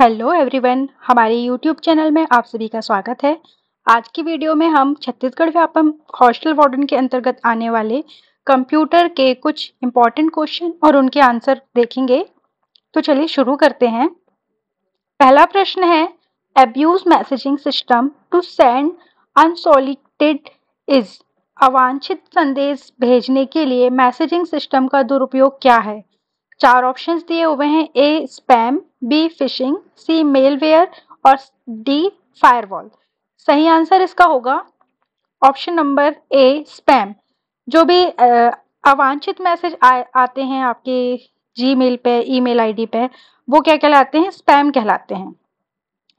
Hello everyone हमारे YouTube channel में आप सभी का स्वागत है आज की वीडियो में हम छत्तीसगढ़ व्यापम हॉस्टल वार्डन के अंतर्गत आने वाले कंप्यूटर के कुछ इम्पॉर्टेंट क्वेश्चन और उनके आंसर देखेंगे तो चलिए शुरू करते हैं पहला प्रश्न है abuse messaging system to send unsolicited is अवांछित संदेश भेजने के लिए मैसेजिंग सिस्टम का दुरुपयोग क्या है चार ऑप्शन दिए हुए हैं A spam B phishing C malware और डी फायरवॉल सही आंसर इसका होगा ऑप्शन नंबर ए स्पैम जो भी अवांछित मैसेज आते हैं आपके जी मेल पे ईमेल आईडी पे वो क्या कहलाते हैं स्पैम कहलाते हैं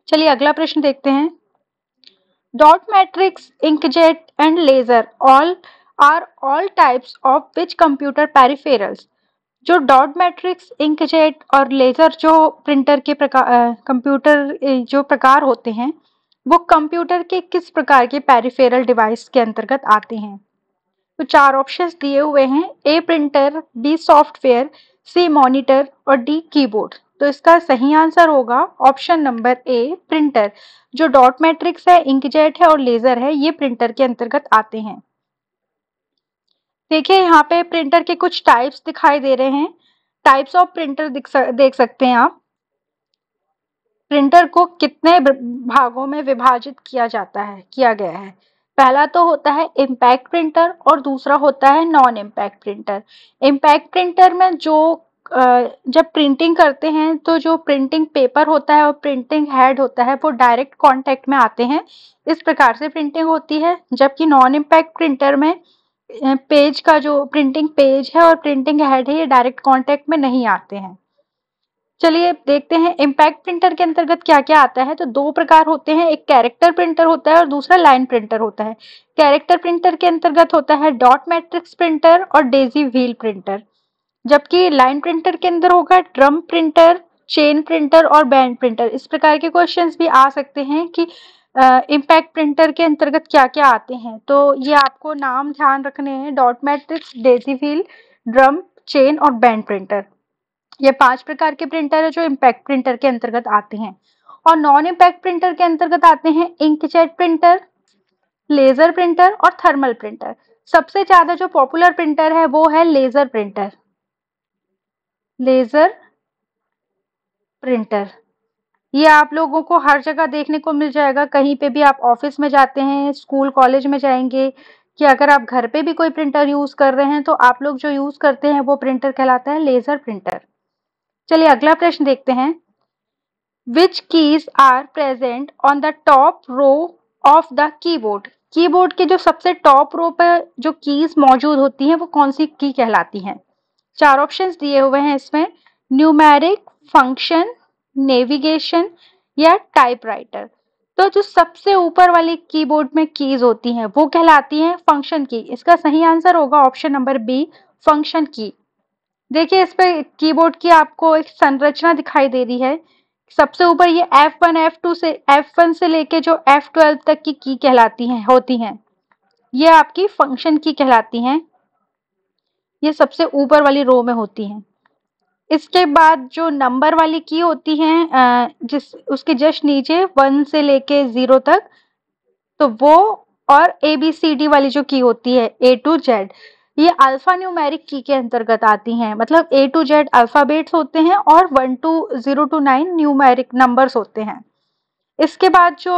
चलिए अगला प्रश्न देखते हैं dot matrix inkjet and laser all are all types of which computer peripherals जो डॉट मैट्रिक्स इंकजेट और लेज़र जो प्रिंटर के प्रकार कंप्यूटर जो प्रकार होते हैं वो कंप्यूटर के किस प्रकार के पेरिफेरल डिवाइस के अंतर्गत आते हैं तो चार ऑप्शन दिए हुए हैं A printer B software C monitor और डी कीबोर्ड तो इसका सही आंसर होगा ऑप्शन नंबर ए प्रिंटर जो डॉट मैट्रिक्स है इंकजेट है और लेज़र है ये प्रिंटर के अंतर्गत आते हैं देखिए यहाँ पे प्रिंटर के कुछ टाइप्स दिखाई दे रहे हैं टाइप्स ऑफ प्रिंटर देख सकते हैं आप प्रिंटर को कितने भागों में विभाजित किया जाता है किया गया है पहला तो होता है इम्पैक्ट प्रिंटर और दूसरा होता है non impact printer impact printer में जो जब प्रिंटिंग करते हैं तो जो प्रिंटिंग पेपर होता है और प्रिंटिंग हेड होता है वो डायरेक्ट कांटेक्ट में आते हैं इस प्रकार से प्रिंटिंग होती है जबकि नॉन इम्पैक्ट प्रिंटर में पेज का जो प्रिंटिंग पेज है और प्रिंटिंग हेड है ये डायरेक्ट कॉन्टेक्ट में नहीं आते हैं चलिए देखते हैं इम्पैक्ट प्रिंटर के अंतर्गत क्या क्या आता है तो दो प्रकार होते हैं एक कैरेक्टर प्रिंटर होता है और दूसरा लाइन प्रिंटर होता है कैरेक्टर प्रिंटर के अंतर्गत होता है डॉट मैट्रिक्स प्रिंटर और डेजी व्हील प्रिंटर जबकि लाइन प्रिंटर के अंदर होगा ड्रम प्रिंटर चेन प्रिंटर और बैंड प्रिंटर इस प्रकार के क्वेश्चंस भी आ सकते हैं कि इम्पैक्ट प्रिंटर के अंतर्गत क्या क्या आते हैं तो ये आपको नाम ध्यान रखने हैं dot matrix daisy wheel drum chain और बैंड प्रिंटर ये पांच प्रकार के प्रिंटर है जो इम्पैक्ट प्रिंटर के अंतर्गत आते हैं और नॉन इम्पैक्ट प्रिंटर के अंतर्गत आते हैं इंकजेट प्रिंटर लेजर प्रिंटर और थर्मल प्रिंटर सबसे ज्यादा जो पॉपुलर प्रिंटर है वो है लेजर प्रिंटर लेजर प्रिंटर ये आप लोगों को हर जगह देखने को मिल जाएगा कहीं पे भी आप ऑफिस में जाते हैं स्कूल कॉलेज में जाएंगे कि अगर आप घर पे भी कोई प्रिंटर यूज़ कर रहे हैं तो आप लोग जो यूज़ करते हैं वो प्रिंटर कहलाता है लेज़र प्रिंटर चलिए अगला प्रश्न देखते हैं which keys are present on the top row of the keyboard keyboard के जो सबसे टॉप रो पर जो कीज मौजूद होती हैं वो कौन सी की कहलाती हैं चार ऑप्शंस दिए हुए हैं इसमें न्यूमेरिक फंक्शन नेविगेशन या टाइपराइटर तो जो सबसे ऊपर वाली कीबोर्ड में कीज होती हैं वो कहलाती हैं फंक्शन की इसका सही आंसर होगा ऑप्शन नंबर बी फंक्शन की देखिए इस पर कीबोर्ड की आपको एक संरचना दिखाई दे रही है सबसे ऊपर ये F1, F2 से F1 से लेके जो F12 तक की की कहलाती हैं होती हैं ये आपकी फंक्शन की कहलाती हैं ये सबसे ऊपर वाली रो में होती हैं इसके बाद जो नंबर वाली की होती है जिस उसके जस्ट नीचे वन से लेके ज़ीरो तक तो वो और ए बी सी डी वाली जो की होती है ए टू जेड ये अल्फ़ा न्यूमेरिक की के अंतर्गत आती हैं मतलब ए टू जेड अल्फ़ाबेट्स होते हैं और one two zero to nine numeric numbers होते हैं इसके बाद जो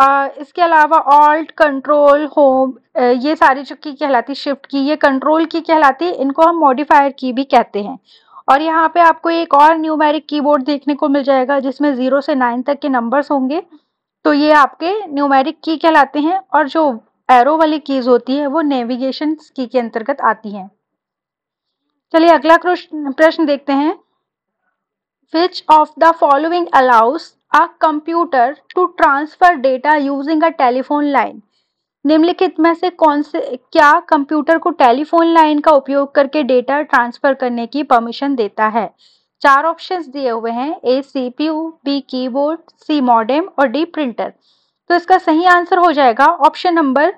आ, इसके अलावा ऑल्ट कंट्रोल होम ये सारी जो की कहलाती शिफ्ट की ये कंट्रोल की कहलाती इनको हम मॉडिफायर की भी कहते हैं और यहाँ पे आपको एक और न्यूमेरिक कीबोर्ड देखने को मिल जाएगा जिसमें ज़ीरो से नाइन तक के नंबर्स होंगे तो ये आपके न्यूमेरिक की कहलाते हैं और जो एरो वाली कीज़ होती है वो नेविगेशन की के अंतर्गत आती हैं चलिए अगला प्रश्न देखते हैं which of the following allows a computer to transfer data using a telephone line निम्नलिखित में से कौन से क्या कंप्यूटर को टेलीफोन लाइन का उपयोग करके डेटा ट्रांसफर करने की परमिशन देता है चार ऑप्शंस दिए हुए हैं A C P U B keyboard C modem और डी प्रिंटर तो इसका सही आंसर हो जाएगा option number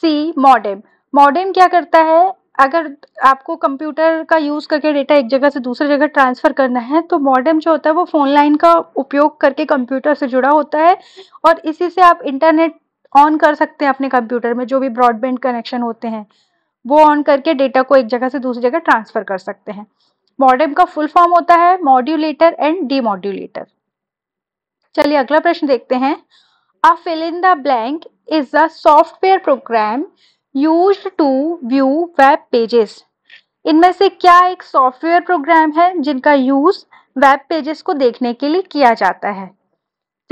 C modem modem क्या करता है अगर आपको कंप्यूटर का यूज़ करके डेटा एक जगह से दूसरी जगह ट्रांसफ़र करना है तो मॉडेम जो होता है वो फ़ोन लाइन का उपयोग करके कंप्यूटर से जुड़ा होता है और इसी से आप इंटरनेट ऑन कर सकते हैं अपने कंप्यूटर में जो भी ब्रॉडबैंड कनेक्शन होते हैं वो ऑन करके डेटा को एक जगह से दूसरी जगह ट्रांसफ़र कर सकते हैं मॉडेम का फुल फॉर्म होता है मॉड्यूलेटर एंड मॉड्यूलेटर चलिए अगला प्रश्न देखते हैं a fill in the blank is the software program use to view web pages इनमें से क्या एक सॉफ्टवेयर प्रोग्राम है जिनका यूज़ वेब पेजेस को देखने के लिए किया जाता है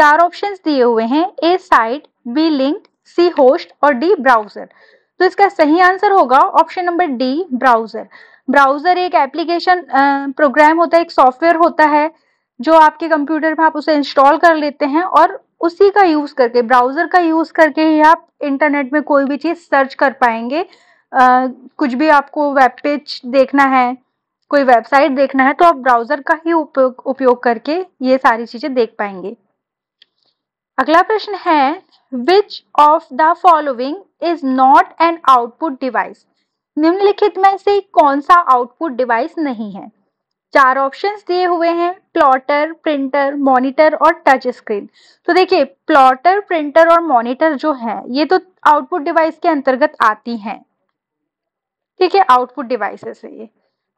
चार ऑप्शंस दिए हुए हैं A site B link C host और डी ब्राउजर तो इसका सही आंसर होगा option number D browser browser एक एप्लीकेशन प्रोग्राम होता है एक सॉफ्टवेयर होता है जो आपके कंप्यूटर में आप उसे इंस्टॉल कर लेते हैं और उसी का यूज करके ब्राउजर का यूज करके ही आप इंटरनेट में कोई भी चीज सर्च कर पाएंगे आ, कुछ भी आपको वेब पेज देखना है कोई वेबसाइट देखना है तो आप ब्राउजर का ही उपयोग उपयोग करके ये सारी चीजें देख पाएंगे अगला प्रश्न है which of the following is not an output device निम्नलिखित में से कौन सा आउटपुट डिवाइस नहीं है चार ऑप्शंस दिए हुए हैं प्लॉटर प्रिंटर मॉनिटर और टच स्क्रीन तो देखिए प्लॉटर प्रिंटर और मॉनिटर जो है ये तो आउटपुट डिवाइस के अंतर्गत आती हैं ठीक है आउटपुट डिवाइसेस है ये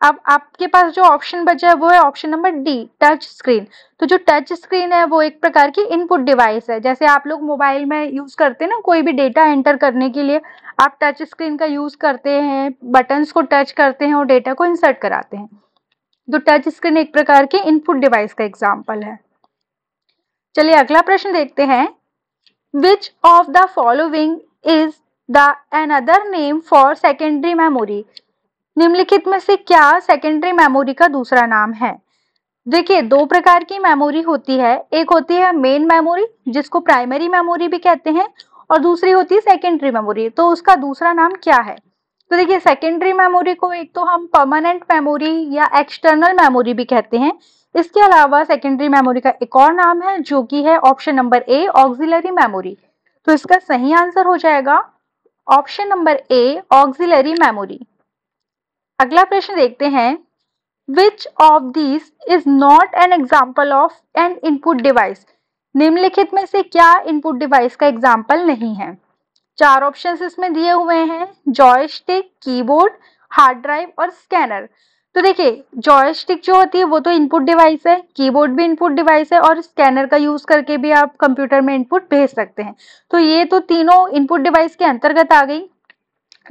अब आपके पास जो ऑप्शन बचा है वो है option number D touch screen तो जो टच स्क्रीन है वो एक प्रकार की इनपुट डिवाइस है जैसे आप लोग मोबाइल में यूज़ करते हैं ना कोई भी डेटा एंटर करने के लिए आप टच स्क्रीन का यूज़ करते हैं बटन्स को टच करते हैं और डेटा को इंसर्ट कराते हैं तो टच स्क्रीन एक प्रकार के इनपुट डिवाइस का एग्जाम्पल है चलिए अगला प्रश्न देखते हैं which of the following is the another name for secondary memory निम्नलिखित में से क्या सेकेंडरी मेमोरी का दूसरा नाम है देखिए दो प्रकार की मेमोरी होती है एक होती है मेन मेमोरी जिसको प्राइमरी मेमोरी भी कहते हैं और दूसरी होती है सेकेंडरी मेमोरी तो उसका दूसरा नाम क्या है तो देखिए सेकेंडरी मेमोरी को एक तो हम परमानेंट मेमोरी या एक्सटर्नल मेमोरी भी कहते हैं इसके अलावा सेकेंडरी मेमोरी का एक और नाम है जो कि है option number A auxiliary memory तो इसका सही आंसर हो जाएगा option number A auxiliary memory अगला प्रश्न देखते हैं which of this is not an example of an input device निम्नलिखित में से क्या इनपुट डिवाइस का एग्जाम्पल नहीं है चार ऑप्शन इसमें दिए हुए हैं जॉयस्टिक कीबोर्ड हार्ड ड्राइव और स्कैनर तो देखिए जॉयस्टिक जो होती है वो तो इनपुट डिवाइस है कीबोर्ड भी इनपुट डिवाइस है और स्कैनर का यूज करके भी आप कंप्यूटर में इनपुट भेज सकते हैं तो ये तो तीनों इनपुट डिवाइस के अंतर्गत आ गई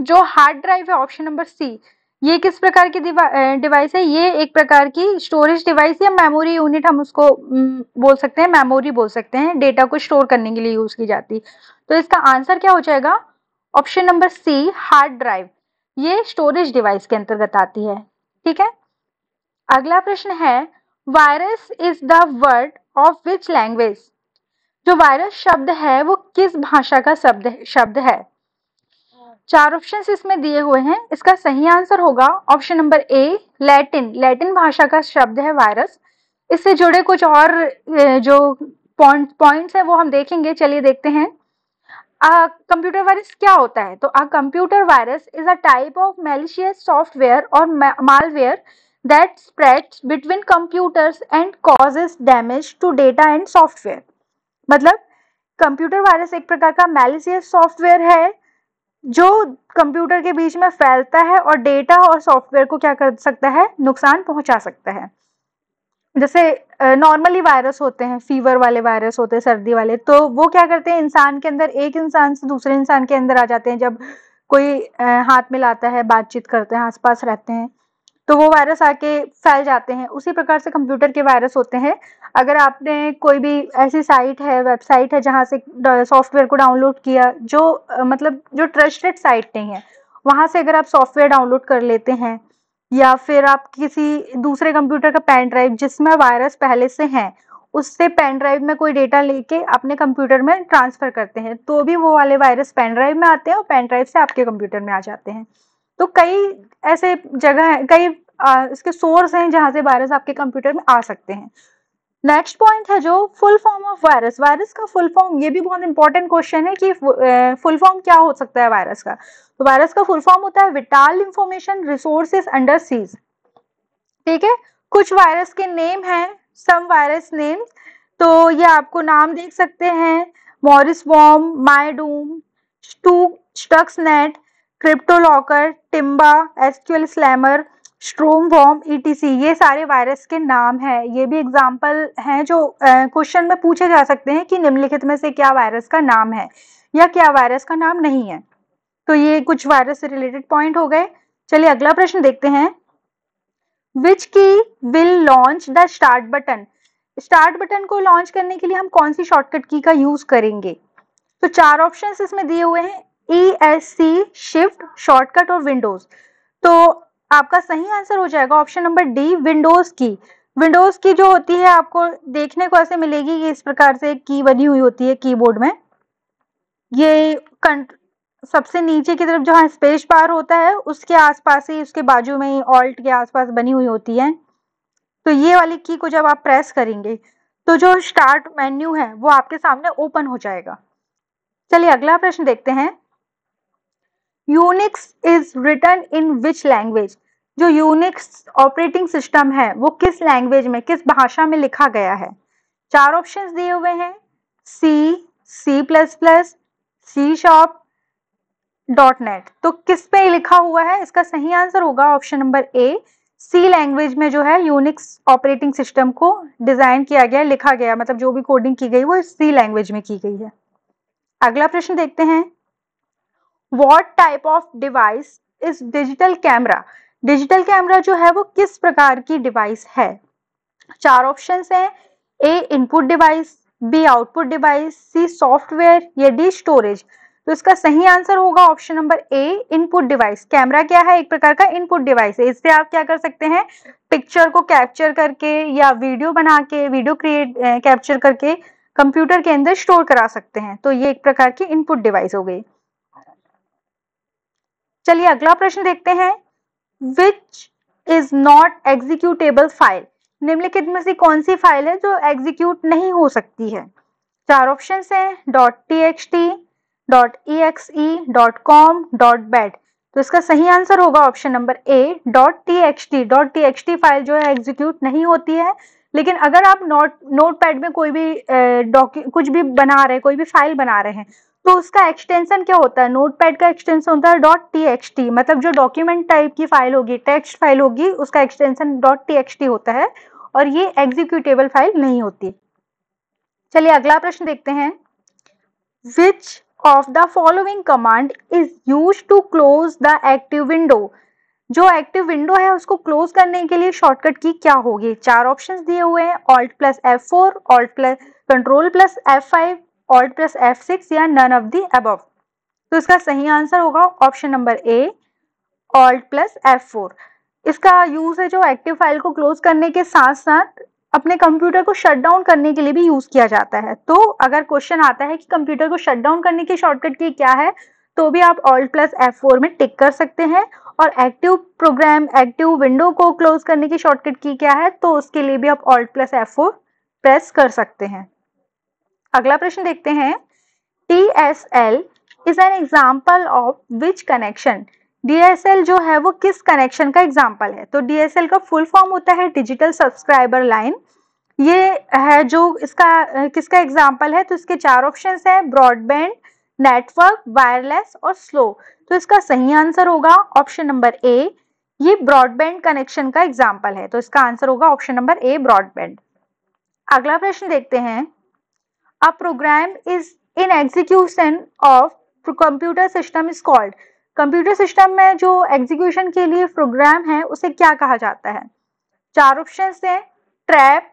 जो हार्ड ड्राइव है ऑप्शन नंबर सी ये किस प्रकार की डिवाइस है ये एक प्रकार की स्टोरेज डिवाइस या मेमोरी यूनिट हम उसको बोल सकते हैं मेमोरी बोल सकते हैं डेटा को स्टोर करने के लिए यूज की जाती तो इसका आंसर क्या हो जाएगा option number C hard drive ये स्टोरेज डिवाइस के अंतर्गत आती है ठीक है अगला प्रश्न है virus is the word of which language जो वायरस शब्द है वो किस भाषा का शब्द शब्द है चार ऑप्शन इसमें दिए हुए हैं इसका सही आंसर होगा option number A Latin Latin भाषा का शब्द है वायरस इससे जुड़े कुछ और जो पॉइंट पॉइंट्स है वो हम देखेंगे चलिए देखते हैं कंप्यूटर वायरस क्या होता है तो a computer virus is a type of malicious software और malware that spread between computers and causes damage to data and software मतलब कंप्यूटर वायरस एक प्रकार का मेलिशियस सॉफ्टवेयर है जो कंप्यूटर के बीच में फैलता है और डेटा और सॉफ्टवेयर को क्या कर सकता है नुकसान पहुंचा सकता है जैसे नॉर्मली वायरस होते हैं फीवर वाले वायरस होते हैं सर्दी वाले तो वो क्या करते हैं इंसान के अंदर एक इंसान से दूसरे इंसान के अंदर आ जाते हैं जब कोई हाथ मिलाता है बातचीत करते हैं आसपास रहते हैं तो वो वायरस आके फैल जाते हैं उसी प्रकार से कंप्यूटर के वायरस होते हैं अगर आपने कोई भी ऐसी साइट है वेबसाइट है जहाँ से सॉफ्टवेयर को डाउनलोड किया जो मतलब जो ट्रस्टेड साइट नहीं है वहाँ से अगर आप सॉफ्टवेयर डाउनलोड कर लेते हैं या फिर आप किसी दूसरे कंप्यूटर का पेन ड्राइव जिसमें वायरस पहले से हैं उससे पेन ड्राइव में कोई डेटा लेके अपने कंप्यूटर में ट्रांसफ़र करते हैं तो भी वो वाले वायरस पेन ड्राइव में आते हैं और पेन ड्राइव से आपके कंप्यूटर में आ जाते हैं तो कई ऐसे जगह है कई आ, इसके सोर्स हैं जहां से वायरस आपके कंप्यूटर में आ सकते हैं नेक्स्ट पॉइंट है जो full form of virus virus का फुल फॉर्म ये भी बहुत इंपॉर्टेंट क्वेश्चन है कि फुल फॉर्म क्या हो सकता है वायरस का तो वायरस का फुल फॉर्म होता है vital information resources under seize ठीक है कुछ वायरस के नेम है सम वायरस नेम तो ये आपको नाम देख सकते हैं Morris worm MyDoom stu Stuxnet CryptoLocker Tinba SQL Slammer Storm worm E ये सारे वायरस के नाम हैं ये भी एग्जाम्पल हैं जो क्वेश्चन में पूछे जा सकते हैं कि निम्नलिखित में से क्या वायरस का नाम है या क्या वायरस का नाम नहीं है तो ये कुछ वायरस से रिलेटेड पॉइंट हो गए चलिए अगला प्रश्न देखते हैं which key will launch the start button start button को लॉन्च करने के लिए हम कौन सी शॉर्टकट की का यूज करेंगे तो चार ऑप्शन इसमें दिए हुए हैं E S C shift shortcut और विंडोज तो आपका सही आंसर हो जाएगा option number D Windows key Windows key जो होती है आपको देखने को ऐसे मिलेगी कि इस प्रकार से की बनी हुई होती है कीबोर्ड में ये सबसे नीचे की तरफ जहाँ स्पेस पार होता है उसके आसपास ही उसके बाजू में ही ऑल्ट के आसपास बनी हुई होती है तो ये वाली की को जब आप प्रेस करेंगे तो जो स्टार्ट मेन्यू है वो आपके सामने ओपन हो जाएगा चलिए अगला प्रश्न देखते हैं Unix is written in which language जो यूनिक्स ऑपरेटिंग सिस्टम है वो किस लैंग्वेज में किस भाषा में लिखा गया है चार ऑप्शंस दिए हुए हैं C C plus plus C sharp dot net तो किस पे लिखा हुआ है इसका सही आंसर होगा option number A C language में जो है यूनिक्स ऑपरेटिंग सिस्टम को डिजाइन किया गया लिखा गया मतलब जो भी कोडिंग की गई वो सी लैंग्वेज में की गई है अगला प्रश्न देखते हैं what type of device is digital camera digital camera जो है वो किस प्रकार की डिवाइस है चार ऑप्शन है A input device B output device C software या डी स्टोरेज तो इसका सही आंसर होगा option number A input device camera क्या है एक प्रकार का इनपुट डिवाइस है इससे आप क्या कर सकते हैं पिक्चर को कैप्चर करके या वीडियो बना के वीडियो क्रिएट कैप्चर करके कंप्यूटर के अंदर स्टोर करा सकते हैं तो ये एक प्रकार की इनपुट डिवाइस हो गई चलिए अगला प्रश्न देखते हैं which is not executable file निम्नलिखित में से कौन सी फाइल है जो एग्जीक्यूट नहीं हो सकती है चार ऑप्शन है dot T X T dot E X E dot com dot bat तो इसका सही आंसर होगा option number A dot T X T dot T X T file जो है एग्जीक्यूट नहीं होती है लेकिन अगर आप नोट नोट पैड में कोई भी डॉक्यू कुछ भी बना रहे कोई भी फाइल बना रहे हैं तो उसका एक्सटेंशन क्या होता है नोट पैड का एक्सटेंशन होता है डॉट टी मतलब जो डॉक्यूमेंट टाइप की फाइल होगी टेक्स्ट फाइल होगी उसका एक्सटेंशन डॉट टी होता है और ये एग्जीक्यूटेबल फाइल नहीं होती चलिए अगला प्रश्न देखते हैं which of the following command is use to close the active window जो एक्टिव विंडो है उसको क्लोज करने के लिए शॉर्टकट की क्या होगी चार ऑप्शंस दिए हुए हैं Alt plus F four Alt plus control plus F five Alt plus F six या नन ऑफ दी अब तो इसका सही आंसर होगा option number A Alt plus F four इसका यूज़ है जो एक्टिव फाइल को क्लोज करने के साथ साथ अपने कंप्यूटर को शट डाउन करने के लिए भी यूज़ किया जाता है तो अगर क्वेश्चन आता है कि कंप्यूटर को शट डाउन करने की शॉर्टकट की क्या है तो भी आप ऑल्ट प्लस एफ फोर में टिक कर सकते हैं और एक्टिव प्रोग्राम एक्टिव विंडो को क्लोज करने की शॉर्टकट की क्या है तो उसके लिए भी आप Alt plus F four press कर सकते हैं अगला प्रश्न देखते हैं T S L is an example of which connection DSL जो है वो किस कनेक्शन का एग्जाम्पल है तो डीएसएल का फुल फॉर्म होता है डिजिटल सब्सक्राइबर लाइन ये है जो इसका किसका एग्जाम्पल है तो इसके चार ऑप्शन है ब्रॉडबैंड नेटवर्क वायरलेस और स्लो तो इसका सही आंसर होगा ऑप्शन नंबर ए ये ब्रॉडबैंड कनेक्शन का एग्जाम्पल है तो इसका आंसर होगा ऑप्शन नंबर ए ब्रॉडबैंड अगला प्रश्न देखते हैं a program is in execution of computer system is called computer system में जो एग्जीक्यूशन के लिए प्रोग्राम है उसे क्या कहा जाता है चार ऑप्शन हैं ट्रैप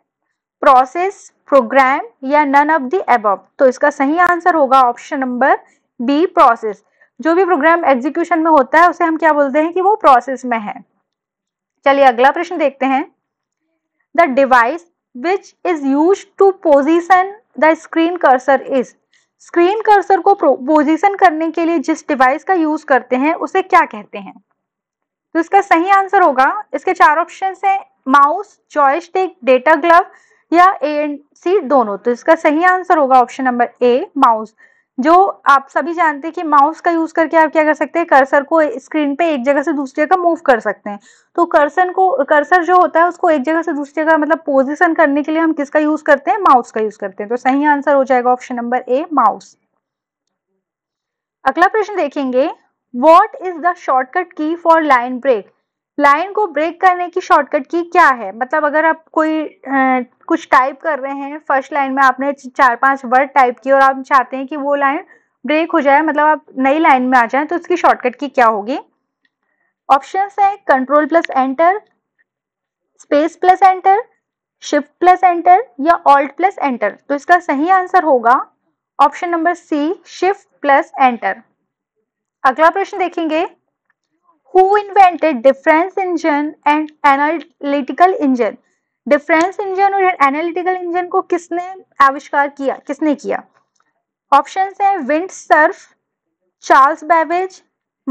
प्रोसेस प्रोग्राम या नन ऑफ द एबव तो इसका सही आंसर होगा ऑप्शन नंबर बी प्रोसेस जो भी प्रोग्राम एग्जीक्यूशन में होता है उसे हम क्या बोलते हैं कि वो प्रोसेस में है चलिए अगला प्रश्न देखते हैं the device which is use to position the screen cursor is screen cursor को पोजीशन करने के लिए जिस डिवाइस का यूज करते हैं उसे क्या कहते हैं तो इसका सही आंसर होगा इसके चार ऑप्शन है माउस जॉयस्टिक डेटा ग्लव या ए एंड सी दोनों तो इसका सही आंसर होगा ऑप्शन नंबर ए माउस जो आप सभी जानते हैं कि माउस का यूज करके आप क्या कर सकते हैं कर्सर को स्क्रीन पे एक जगह से दूसरी जगह मूव कर सकते हैं तो कर्सन को कर्सर जो होता है उसको एक जगह से दूसरी जगह मतलब पोजिशन करने के लिए हम किसका यूज करते हैं माउस का यूज करते हैं तो सही आंसर हो जाएगा ऑप्शन नंबर ए माउस अगला प्रश्न देखेंगे what is the shortcut key for line break line को ब्रेक करने की शॉर्टकट की क्या है मतलब अगर आप कोई आ, कुछ टाइप कर रहे हैं फर्स्ट लाइन में आपने चार पांच वर्ड टाइप किए और आप चाहते हैं कि वो लाइन ब्रेक हो जाए मतलब आप नई लाइन में आ जाए तो उसकी शॉर्टकट की क्या होगी ऑप्शन है control plus enter space plus enter shift plus enter या ऑल्ट प्लस एंटर तो इसका सही आंसर होगा option number C shift plus enter अगला प्रश्न देखेंगे who invented difference engine and analytical engine difference engine और एनालिटिकल इंजन को किसने आविष्कार किया किसने किया ऑप्शन है Vint Cerf Charles Babbage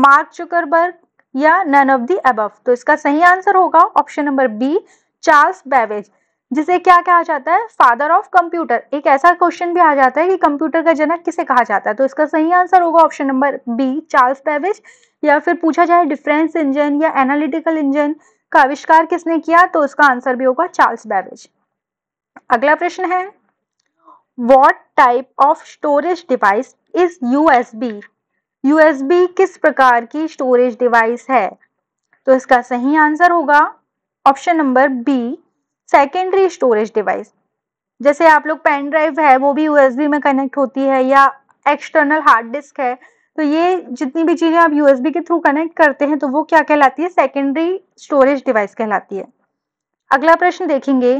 Mark Zuckerberg या नन ऑफ दी अबव तो इसका सही आंसर होगा option number B Charles Babbage जिसे क्या कहा जाता है फादर ऑफ कंप्यूटर एक ऐसा क्वेश्चन भी आ जाता है कि कंप्यूटर का जनक किसे कहा जाता है तो इसका सही आंसर होगा option number B Charles Babbage या फिर पूछा जाए डिफरेंस इंजन या एनालिटिकल इंजन का आविष्कार किसने किया तो उसका आंसर भी होगा चार्ल्स बेबिज अगला प्रश्न है what type of storage device is USB USB किस प्रकार की स्टोरेज डिवाइस है तो इसका सही आंसर होगा option number B secondary storage device जैसे आप लोग पेन ड्राइव है वो भी यूएसबी में कनेक्ट होती है या एक्सटर्नल हार्ड डिस्क है तो ये जितनी भी चीज़ें आप यूएसबी के थ्रू कनेक्ट करते हैं तो वो क्या कहलाती है सेकेंडरी स्टोरेज डिवाइस कहलाती है अगला प्रश्न देखेंगे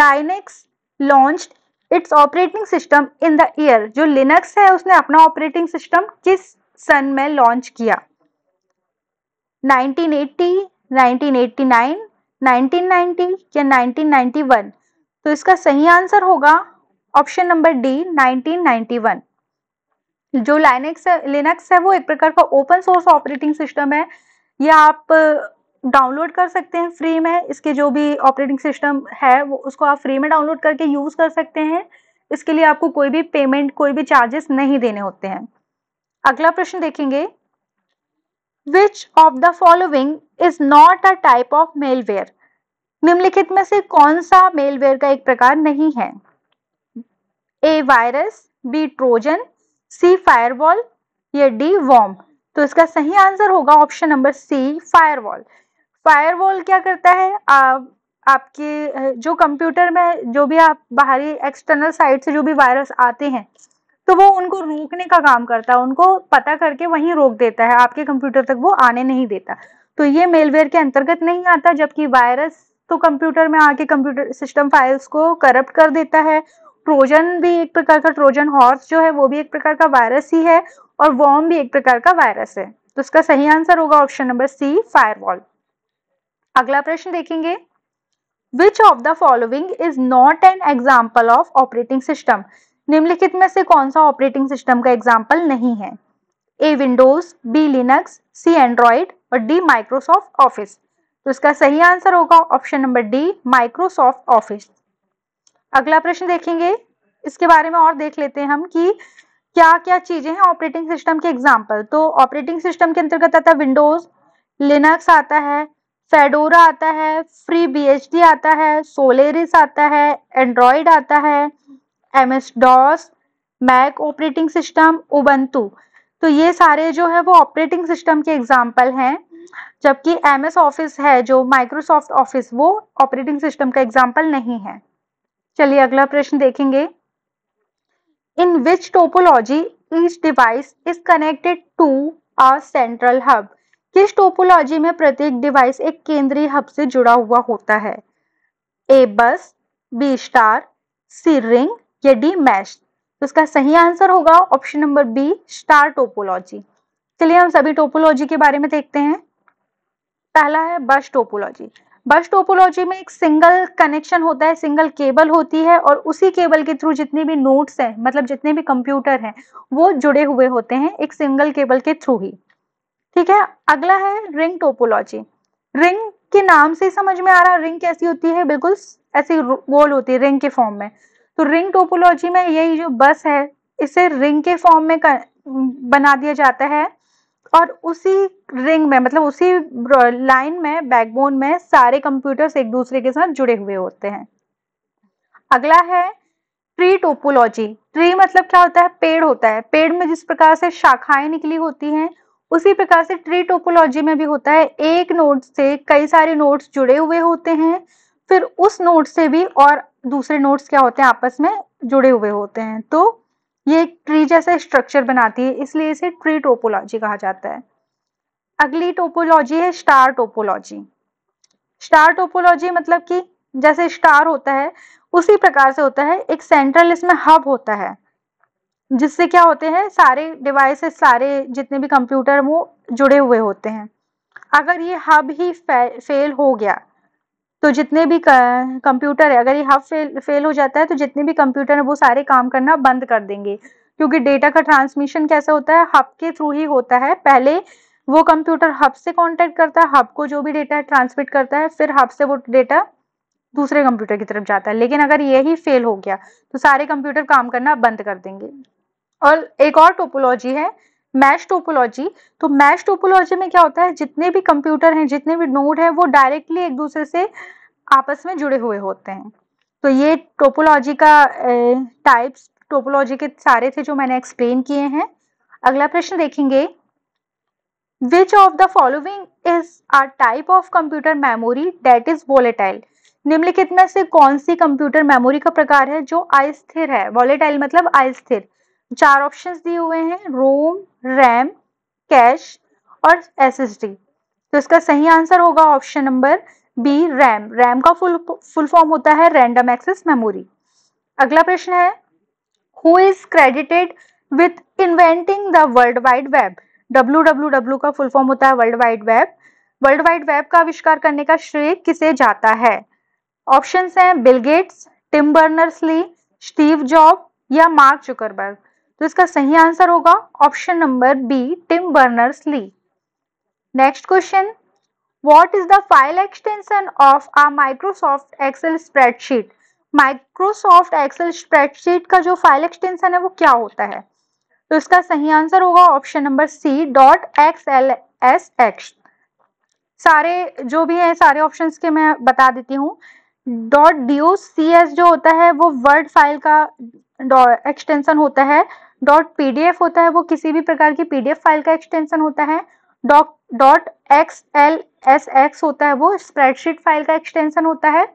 Linux launch its operating system in the year जो लिनक्स है उसने अपना ऑपरेटिंग सिस्टम किस सन में लॉन्च किया 1980, 1989, 1990 या 1991 तो इसका सही आंसर होगा ऑप्शन नंबर डी 1991 जो लाइनेक्स लिनक्स है वो एक प्रकार का ओपन सोर्स ऑपरेटिंग सिस्टम है यह आप डाउनलोड कर सकते हैं फ्री में इसके जो भी ऑपरेटिंग सिस्टम है वो उसको आप फ्री में डाउनलोड करके यूज़ कर सकते हैं इसके लिए आपको कोई भी पेमेंट कोई भी चार्जेस नहीं देने होते हैं अगला प्रश्न देखेंगे which of the following is not a type of malware निम्नलिखित में से कौन सा मेलवेयर का एक प्रकार नहीं है A virus B Trojan C firewall या डी वॉम तो इसका सही आंसर होगा option number C firewall firewall क्या करता है आप आपके जो कंप्यूटर में जो भी आप बाहरी एक्सटर्नल साइट से जो भी वायरस आते हैं तो वो उनको रोकने का काम करता है उनको पता करके वहीं रोक देता है आपके कंप्यूटर तक वो आने नहीं देता तो ये मेलवेयर के अंतर्गत नहीं आता जबकि वायरस तो कंप्यूटर में आके कंप्यूटर सिस्टम फाइल्स को करप्ट कर देता है ट्रोजन भी एक प्रकार का ट्रोजन हॉर्स जो है वो भी एक प्रकार का वायरस ही है और वॉर्म भी एक प्रकार का वायरस है तो इसका सही आंसर होगा ऑप्शन नंबर सी फायरवॉल अगला प्रश्न देखेंगे which of the following is not an example of operating system निम्नलिखित में से कौन सा ऑपरेटिंग सिस्टम का एग्जाम्पल नहीं है A Windows B Linux C Android और डी माइक्रोसॉफ्ट ऑफिस तो इसका सही आंसर होगा option number D Microsoft Office अगला प्रश्न देखेंगे इसके बारे में और देख लेते हैं हम कि क्या क्या चीजें हैं ऑपरेटिंग सिस्टम के एग्जाम्पल तो ऑपरेटिंग सिस्टम के अंतर्गत आता है विंडोज लिनक्स आता है फेडोरा आता है फ्री बी आता है सोलेरिस आता है एंड्रॉयड आता है M S DOS Mac operating system Ubuntu तो ये सारे जो है वो ऑपरेटिंग सिस्टम के एग्जाम्पल हैं जबकि एम एस ऑफिस है जो माइक्रोसॉफ्ट ऑफिस वो ऑपरेटिंग सिस्टम का एग्जाम्पल नहीं है चलिए अगला प्रश्न देखेंगे in which topology each device is connected to a central hub किस टोपोलॉजी में प्रत्येक डिवाइस एक केंद्रीय हब से जुड़ा हुआ होता है A bus B star C ring D mesh तो इसका सही आंसर होगा option number B star topology चलिए हम सभी टोपोलॉजी के बारे में देखते हैं पहला है बस टोपोलॉजी बस टोपोलॉजी में एक सिंगल कनेक्शन होता है सिंगल केबल होती है और उसी केबल के थ्रू जितने भी नोट्स हैं मतलब जितने भी कंप्यूटर हैं वो जुड़े हुए होते हैं एक सिंगल केबल के थ्रू ही ठीक है अगला है रिंग टोपोलॉजी रिंग के नाम से समझ में आ रहा है रिंग कैसी होती है बिल्कुल ऐसी गोल होती है रिंग के फॉर्म में तो रिंग टोपोलॉजी में यही जो बस है इसे रिंग के फॉर्म में कर, बना दिया जाता है और उसी रिंग में मतलब उसी लाइन में बैकबोन में सारे कंप्यूटर्स एक दूसरे के साथ जुड़े हुए होते हैं अगला है ट्री टोपोलॉजी ट्री मतलब क्या होता है पेड़ होता है पेड़ में जिस प्रकार से शाखाएं निकली होती हैं उसी प्रकार से ट्री टोपोलॉजी में भी होता है एक नोड से कई सारे नोड्स जुड़े हुए होते हैं फिर उस नोड से भी और दूसरे नोड्स क्या होते हैं आपस में जुड़े हुए होते हैं तो ये एक ट्री जैसा स्ट्रक्चर बनाती है इसलिए इसे ट्री टोपोलॉजी कहा जाता है अगली टोपोलॉजी है स्टार टोपोलॉजी स्टार टोपोलॉजी मतलब कि जैसे स्टार होता है उसी प्रकार से होता है एक सेंट्रल इसमें हब होता है जिससे क्या होते हैं सारे डिवाइसेस सारे जितने भी कंप्यूटर वो जुड़े हुए होते हैं अगर ये हब ही फेल हो गया तो जितने भी कंप्यूटर है अगर ये हब फेल फेल हो जाता है तो जितने भी कंप्यूटर है वो सारे काम करना बंद कर देंगे क्योंकि डेटा का ट्रांसमिशन कैसा होता है हब के थ्रू ही होता है पहले वो कंप्यूटर हब से कांटेक्ट करता है हब को जो भी डेटा है ट्रांसमिट करता है फिर हब से वो डेटा दूसरे कंप्यूटर की तरफ जाता है लेकिन अगर यही फेल हो गया तो सारे कंप्यूटर काम करना बंद कर देंगे और एक और टोपोलॉजी है मैश टोपोलॉजी तो मैश टोपोलॉजी में क्या होता है जितने भी कंप्यूटर हैं जितने भी नोड हैं वो डायरेक्टली एक दूसरे से आपस में जुड़े हुए होते हैं तो ये टोपोलॉजी का टाइप्स टोपोलॉजी के सारे थे जो मैंने एक्सप्लेन किए हैं अगला प्रश्न देखेंगे which of the following is a type of computer memory that is volatile निम्नलिखित में से कौन सी कंप्यूटर मेमोरी का प्रकार है जो अस्थिर है वॉलेटाइल मतलब अस्थिर चार ऑप्शन दिए हुए हैं रोम रैम कैश और डी तो इसका सही आंसर होगा option number B RAM RAM का फुल फुल फॉर्म होता है रैंडम एक्सेस मेमोरी अगला प्रश्न है who is credited with inventing the world wide web W W W का फुल फॉर्म होता है world wide web world wide web का आविष्कार करने का श्रेय किसे जाता है ऑप्शन हैं Bill Gates Tim Berners Lee Steve Job या मार्क जुकरबर्ग तो इसका सही आंसर होगा option number B Tim Berners Lee next question what is the file extension of a Microsoft Excel spreadsheet Microsoft Excel spreadsheet का जो file extension है वो क्या होता है तो इसका सही आंसर होगा option number C dot X L S X सारे जो भी है सारे ऑप्शंस के मैं बता देती हूँ dot D O C S जो होता है वो वर्ड फाइल का एक्सटेंशन होता है डॉट पीडीएफ होता है वो किसी भी प्रकार की पी फाइल का एक्सटेंशन होता है dot dot X L S X होता है वो स्प्रेडशीट फाइल का एक्सटेंशन होता है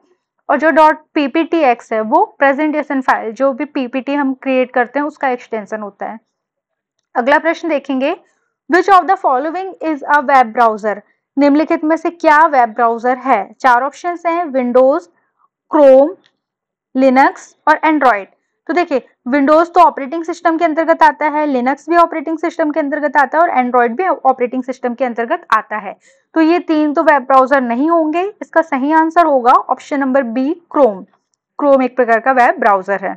और जो डॉट पीपीटी एक्स है वो प्रेजेंटेशन फाइल जो भी पीपीटी हम क्रिएट करते हैं उसका एक्सटेंशन होता है अगला प्रश्न देखेंगे which of the following is a web browser निम्नलिखित में से क्या वेब ब्राउजर है चार ऑप्शन हैं विंडोज क्रोम लिनक्स और एंड्रॉयड तो देखिए विंडोज तो ऑपरेटिंग सिस्टम के अंतर्गत आता है लिनक्स भी ऑपरेटिंग सिस्टम के अंतर्गत आता है और एंड्रॉयड भी ऑपरेटिंग सिस्टम के अंतर्गत आता है तो ये तीन तो वेब ब्राउजर नहीं होंगे इसका सही आंसर होगा option number B Chrome Chrome एक प्रकार का वेब ब्राउजर है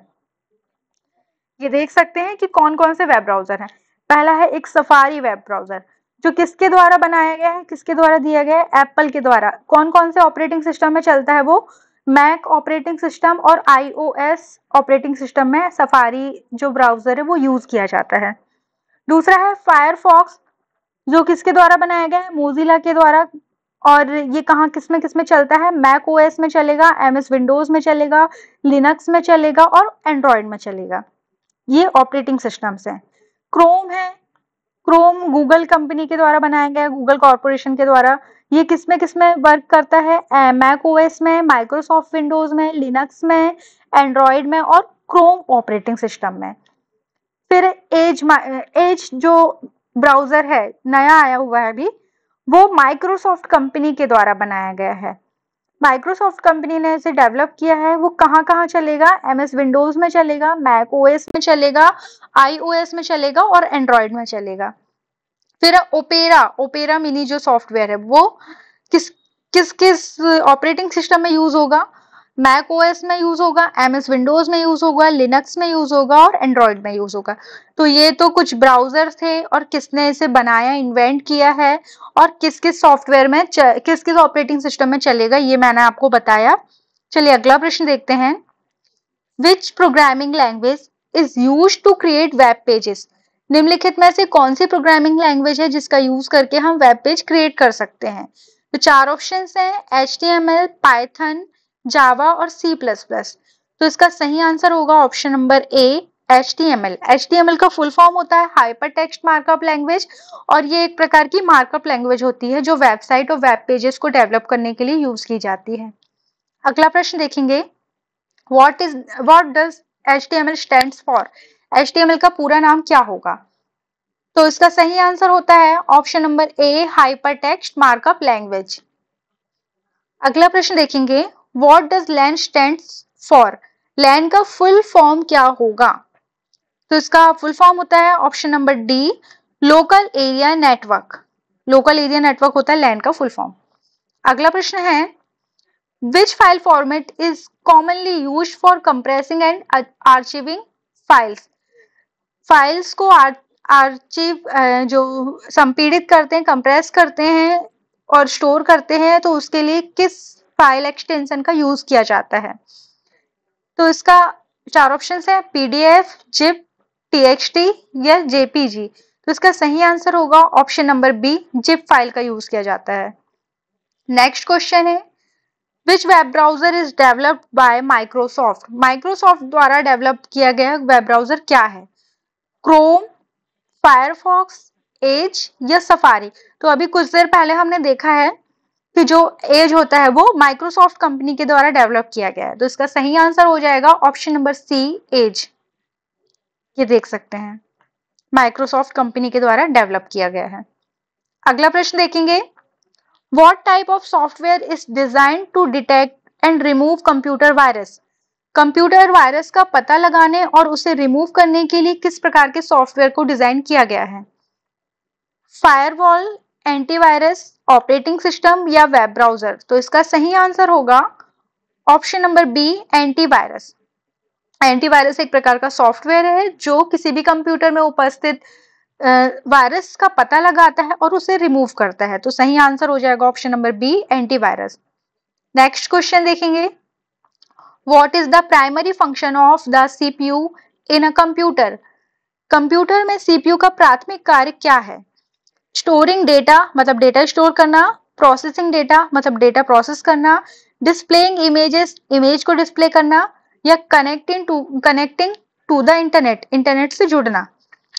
ये देख सकते हैं कि कौन कौन से वेब ब्राउजर है पहला है एक सफारी वेब ब्राउजर जो किसके द्वारा बनाया गया है किसके द्वारा दिया गया है एप्पल के द्वारा कौन कौन से ऑपरेटिंग सिस्टम में चलता है वो मैक ऑपरेटिंग सिस्टम और आईओएस ऑपरेटिंग सिस्टम में सफारी जो ब्राउज़र है वो यूज़ किया जाता है दूसरा है फायरफॉक्स जो किसके द्वारा बनाया गया है मोजिला के द्वारा और ये कहाँ किस में किस में चलता है मैक ओएस में चलेगा एम एस विंडोज में चलेगा लिनक्स में चलेगा और एंड्रॉयड में चलेगा ये ऑपरेटिंग सिस्टम्स हैं क्रोम है क्रोम गूगल कंपनी के द्वारा बनाया गया है गूगल कॉरपोरेशन के द्वारा ये किस में किस में वर्क करता है मैक ओएस में माइक्रोसॉफ्ट विंडोज में लिनक्स में एंड्रॉयड में और क्रोम ऑपरेटिंग सिस्टम में फिर एज एज जो ब्राउजर है नया आया हुआ है अभी वो माइक्रोसॉफ्ट कंपनी के द्वारा बनाया गया है माइक्रोसॉफ्ट कंपनी ने इसे डेवलप किया है वो कहाँ कहाँ चलेगा एम एस विंडोज में चलेगा मैक ओ एस में चलेगा आई ओ एस में चलेगा और एंड्रॉयड में चलेगा फिर ओपेरा ओपेरा मिनी जो सॉफ्टवेयर है वो किस किस किस ऑपरेटिंग सिस्टम में यूज होगा मैक ओएस में यूज होगा एम एस विंडोज में यूज होगा लिनक्स में यूज होगा और एंड्रॉयड में यूज होगा तो ये तो कुछ ब्राउजर थे और किसने इसे बनाया इन्वेंट किया है और किस किस सॉफ्टवेयर में किस किस ऑपरेटिंग सिस्टम में चलेगा ये मैंने आपको बताया चलिए अगला प्रश्न देखते हैं which programming language is use to create web pages निम्नलिखित में से कौन सी प्रोग्रामिंग लैंग्वेज है जिसका यूज करके हम वेब पेज क्रिएट कर सकते हैं तो चार ऑप्शन है H T M L Python Java और सी प्लस प्लस तो इसका सही आंसर होगा option number A H T M L H T M L का फुल फॉर्म होता है हाइपर टेक्स्ट मार्कअप लैंग्वेज और ये एक प्रकार की मार्कअप लैंग्वेज होती है जो वेबसाइट और वेब पेजेस को डेवलप करने के लिए यूज की जाती है अगला प्रश्न देखेंगे what is what does H T M L stand for H का पूरा नाम क्या होगा तो इसका सही आंसर होता है option number A hyper text markup language अगला प्रश्न देखेंगे what does LAN stand for LAN का फुल फॉर्म क्या होगा तो इसका फुल फॉर्म होता है option number D local area network local area network होता है लैंड का फुल फॉर्म अगला प्रश्न है which file format is commonly use for compressing and archiving files files को आर्चिव जो संपीड़ित करते हैं कंप्रेस करते हैं और स्टोर करते हैं तो उसके लिए किस फाइल एक्सटेंशन का यूज किया जाता है तो इसका चार ऑप्शन है पीडीएफ जिप टीएक्सटी या जेपीजी तो इसका सही आंसर होगा option number B zip file का यूज किया जाता है नेक्स्ट क्वेश्चन है which web browser is developed by Microsoft Microsoft द्वारा डेवलप किया गया वेब ब्राउजर क्या है क्रोम फायरफॉक्स एज या सफारी तो अभी कुछ देर पहले हमने देखा है कि जो एज होता है वो माइक्रोसॉफ्ट कंपनी के द्वारा डेवलप किया गया है तो इसका सही आंसर हो जाएगा ऑप्शन नंबर सी एज ये देख सकते हैं माइक्रोसॉफ्ट कंपनी के द्वारा डेवलप किया गया है अगला प्रश्न देखेंगे what type of software is design to detect and remove computer virus computer virus का पता लगाने और उसे रिमूव करने के लिए किस प्रकार के सॉफ्टवेयर को डिजाइन किया गया है फायरवॉल एंटीवायरस ऑपरेटिंग सिस्टम या वेब ब्राउजर तो इसका सही आंसर होगा option number B antivirus antivirus एक प्रकार का सॉफ्टवेयर है जो किसी भी कंप्यूटर में उपस्थित वायरस का पता लगाता है और उसे रिमूव करता है तो सही आंसर हो जाएगा option number B antivirus next question देखेंगे what is the primary function of the CPU in a computer computer में सीपीयू का प्राथमिक कार्य क्या है स्टोरिंग डेटा मतलब डेटा स्टोर करना प्रोसेसिंग डेटा मतलब डेटा प्रोसेस करना डिस्प्लेइंग इमेजेस इमेज को डिस्प्ले करना या connecting to connecting to the internet internet से जुड़ना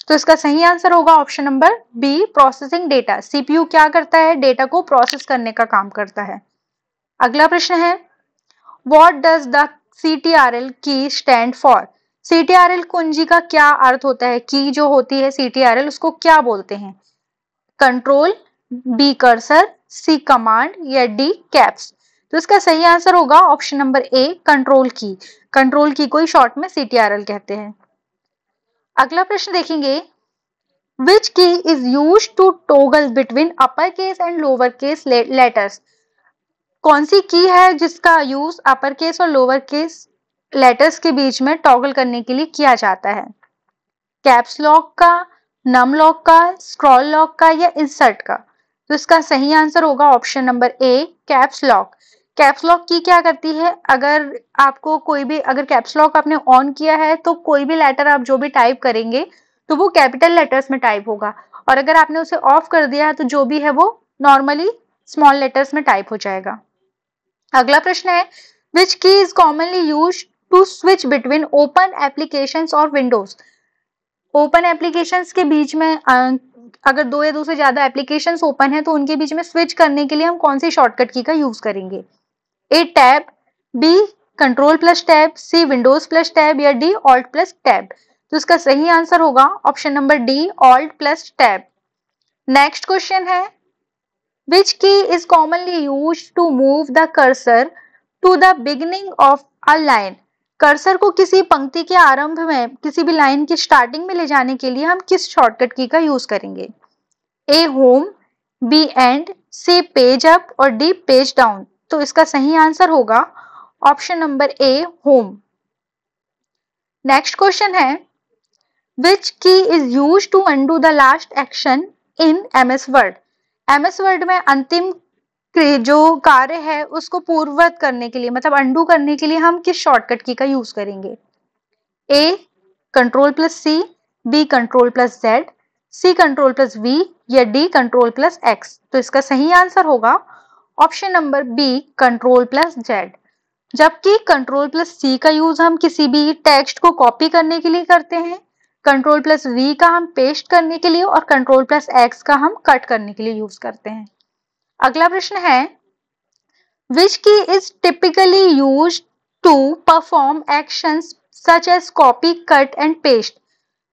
तो इसका सही आंसर होगा option number B processing data CPU क्या करता है डेटा को प्रोसेस करने का काम करता है अगला प्रश्न है what does the C T R L key stand for C T R L कुंजी का क्या अर्थ होता है की जो होती है सी टी आर एल उसको क्या बोलते हैं control B cursor C command या डी कैप्स तो इसका सही आंसर होगा option number A control key control key कोई शॉर्ट में सी टी आर एल कहते हैं अगला प्रश्न देखेंगे which key is use to toggle between upper case and lower case letters कौन सी की है जिसका यूज अपर केस और लोअर केस लेटर्स के बीच में टॉगल करने के लिए किया जाता है कैप्स लॉक का नम लॉक का स्क्रॉल लॉक का या इंसर्ट का तो इसका सही आंसर होगा option number A caps lock caps lock key क्या करती है अगर आपको कोई भी अगर कैप्स लॉक आपने ऑन किया है तो कोई भी लेटर आप जो भी टाइप करेंगे तो वो कैपिटल लेटर्स में टाइप होगा और अगर आपने उसे ऑफ कर दिया है तो जो भी है वो नॉर्मली स्मॉल लेटर्स में टाइप हो जाएगा अगला प्रश्न है which key is commonly use to switch between open application और विंडोज ओपन एप्लीकेशन के बीच में अगर दो या दो से ज्यादा एप्लीकेशन ओपन है तो उनके बीच में स्विच करने के लिए हम कौन सी शॉर्टकट की का यूज करेंगे A tab B control plus tab C Windows plus tab या डी ऑल्ट प्लस टैब तो इसका सही आंसर होगा option number D alt plus tab next question है Which key is commonly used to move the cursor to the beginning of a line? Cursor को किसी पंक्ति के आरंभ में किसी भी लाइन की स्टार्टिंग में ले जाने के लिए हम किस शॉर्टकट की का यूज करेंगे A home B end C page up और डी पेज डाउन तो इसका सही आंसर होगा option number A home next question है which key is use to undo the last action in M S word MS word में अंतिम जो कार्य है उसको पूर्ववत करने के लिए मतलब अंडू करने के लिए हम किस शॉर्टकट की का यूज करेंगे A control plus C B control plus Z C control plus V या डी कंट्रोल प्लस एक्स तो इसका सही आंसर होगा option number B control plus Z जबकि कंट्रोल प्लस सी का यूज हम किसी भी टेक्स्ट को कॉपी करने के लिए करते हैं कंट्रोल प्लस वी का हम पेस्ट करने के लिए और कंट्रोल प्लस एक्स का हम कट करने के लिए यूज करते हैं अगला प्रश्न है which key is typically use to perform action such as copy cut and paste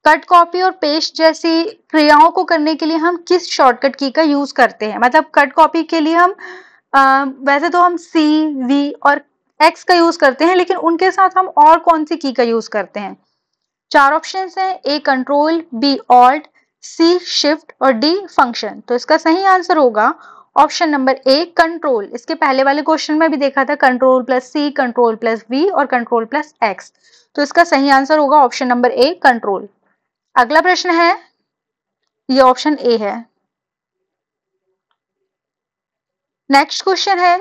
cut copy और पेस्ट जैसी क्रियाओं को करने के लिए हम किस शॉर्टकट की का यूज करते हैं मतलब कट कॉपी के लिए हम आ, वैसे तो हम सी वी और एक्स का यूज करते हैं लेकिन उनके साथ हम और कौन सी की का यूज करते हैं चार ऑप्शन हैं A control B alt C shift और डी फंक्शन तो इसका सही आंसर होगा ऑप्शन नंबर ए कंट्रोल इसके पहले वाले क्वेश्चन में भी देखा था control plus C control plus V और कंट्रोल प्लस एक्स तो इसका सही आंसर होगा ऑप्शन नंबर ए कंट्रोल अगला प्रश्न है ये ऑप्शन ए है नेक्स्ट क्वेश्चन है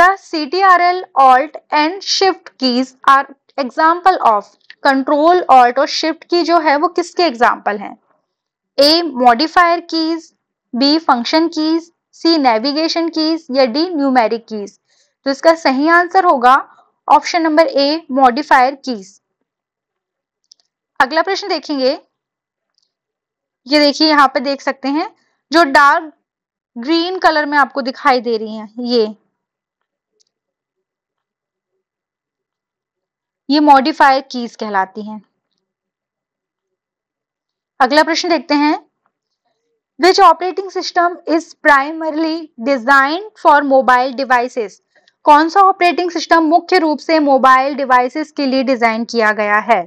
the C T R L alt and shift keys are example of control alt और शिफ्ट की जो है वो किसके एग्जाम्पल हैं A modifier keys B function keys C navigation keys या डी न्यूमेरिक कीज तो इसका सही आंसर होगा option number A modifier keys अगला प्रश्न देखेंगे ये देखिए यहाँ पे देख सकते हैं जो डार्क ग्रीन कलर में आपको दिखाई दे रही हैं ये ये मॉडिफायर कीज कहलाती हैं अगला प्रश्न देखते हैं which operating system is primarily design for mobile devices कौन सा ऑपरेटिंग सिस्टम मुख्य रूप से मोबाइल डिवाइसेस के लिए डिजाइन किया गया है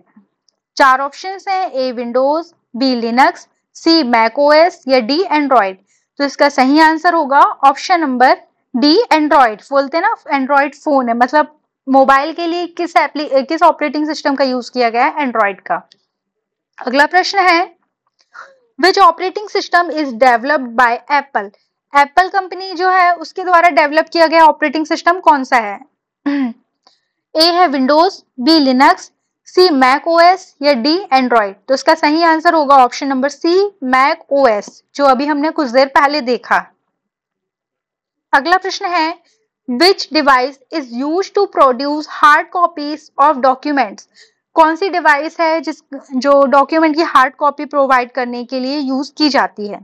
चार ऑप्शन हैं A Windows B Linux C macOS या डी एंड्रॉइड तो इसका सही आंसर होगा ऑप्शन नंबर डी एंड्रॉइड बोलते ना एंड्रॉइड फोन है मतलब मोबाइल के लिए किस एप्ली किस ऑपरेटिंग सिस्टम का यूज किया गया है एंड्रॉइड का अगला प्रश्न है which operating system is developed by Apple Apple company जो है उसके द्वारा डेवलप किया गया ऑपरेटिंग सिस्टम कौन सा है ए है Windows B Linux C Mac OS या डी एंड्रॉइड तो इसका सही आंसर होगा option number C Mac OS जो अभी हमने कुछ देर पहले देखा अगला प्रश्न है which device is use to produce hard copies of document कौन सी डिवाइस है जिस जो डॉक्यूमेंट की हार्ड कॉपी प्रोवाइड करने के लिए यूज की जाती है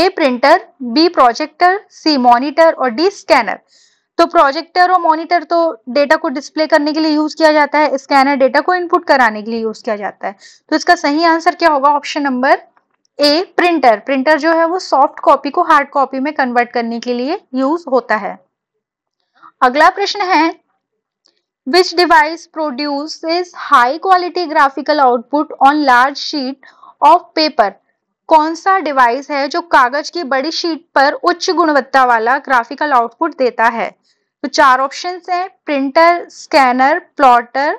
A printer B projector C monitor और डी स्कैनर तो प्रोजेक्टर और मॉनिटर तो डेटा को डिस्प्ले करने के लिए यूज किया जाता है स्कैनर डेटा को इनपुट कराने के लिए यूज किया जाता है तो इसका सही आंसर क्या होगा option number A printer printer जो है वो सॉफ्ट कॉपी को हार्ड कॉपी में कन्वर्ट करने के लिए यूज होता है अगला प्रश्न है which device produce high quality graphical output on large sheet of paper कौन सा डिवाइस है जो कागज की बड़ी शीट पर उच्च गुणवत्ता वाला ग्राफिकल आउटपुट देता है तो चार ऑप्शन है प्रिंटर स्कैनर प्लॉटर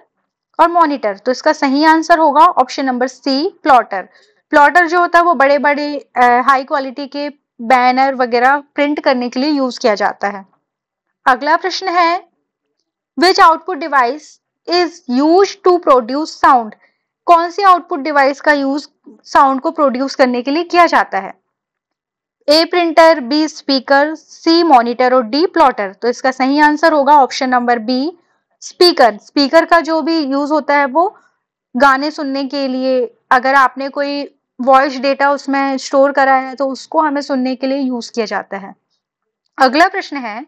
और मॉनिटर तो इसका सही आंसर होगा option number C plotter plotter जो होता है वो बड़े बड़े हाई क्वालिटी के बैनर वगैरह प्रिंट करने के लिए यूज किया जाता है अगला प्रश्न है which output device is use to produce sound कौन सी आउटपुट डिवाइस का यूज साउंड को प्रोड्यूस करने के लिए किया जाता है A printer B speaker C monitor और डी प्लॉटर तो इसका सही आंसर होगा option number B speaker speaker का जो भी यूज होता है वो गाने सुनने के लिए अगर आपने कोई वॉइस डेटा उसमें स्टोर करा है तो उसको हमें सुनने के लिए यूज किया जाता है अगला प्रश्न है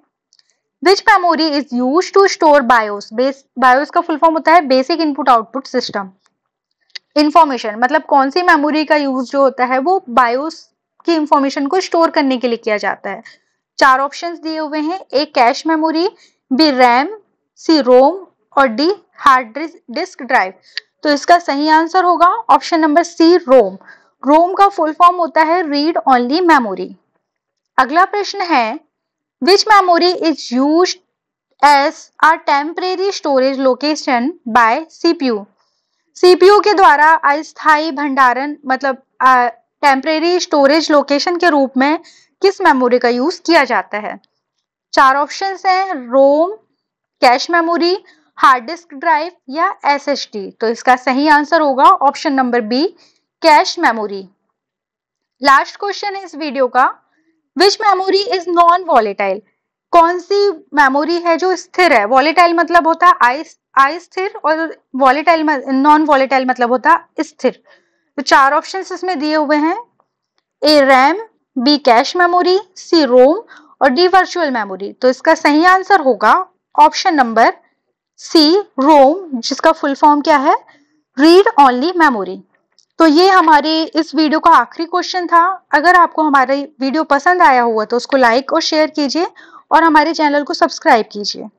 which memory is use to store BIOS base BIOS का फुल फॉर्म होता है basic input output system information मतलब कौन सी मेमोरी का यूज जो होता है वो बायोस की इंफॉर्मेशन को स्टोर करने के लिए किया जाता है चार ऑप्शंस दिए हुए हैं A cache memory B RAM C ROM और डी हार्ड डिस्क ड्राइव तो इसका सही आंसर होगा ऑप्शन नंबर सी रोम रोम का फुल फॉर्म होता है रीड ओनली मेमोरी अगला प्रश्न है which memory is use as are temporary storage location by CPU CPU के द्वारा अस्थायी भंडारण मतलब टेम्परेरी स्टोरेज लोकेशन के रूप में किस मेमोरी का यूज किया जाता है चार ऑप्शन हैं ROM cache memory hard disk drive या एस तो इसका सही आंसर होगा option number B cache memory last question है इस वीडियो का which memory is non volatile कौन सी मेमोरी है जो स्थिर है वॉलेटाइल मतलब होता है आई आई स्थिर और वॉलेटाइल नॉन वॉलेटाइल मतलब होता है स्थिर तो चार ऑप्शंस इसमें दिए हुए हैं A RAM B cache memory C ROM और डी वर्चुअल मेमोरी तो इसका सही आंसर होगा ऑप्शन नंबर सी रोम जिसका फुल फॉर्म क्या है रीड ओनली मेमोरी तो ये हमारे इस वीडियो का आखिरी क्वेश्चन था अगर आपको हमारा वीडियो पसंद आया हुआ तो उसको लाइक और शेयर कीजिए और हमारे चैनल को सब्सक्राइब कीजिए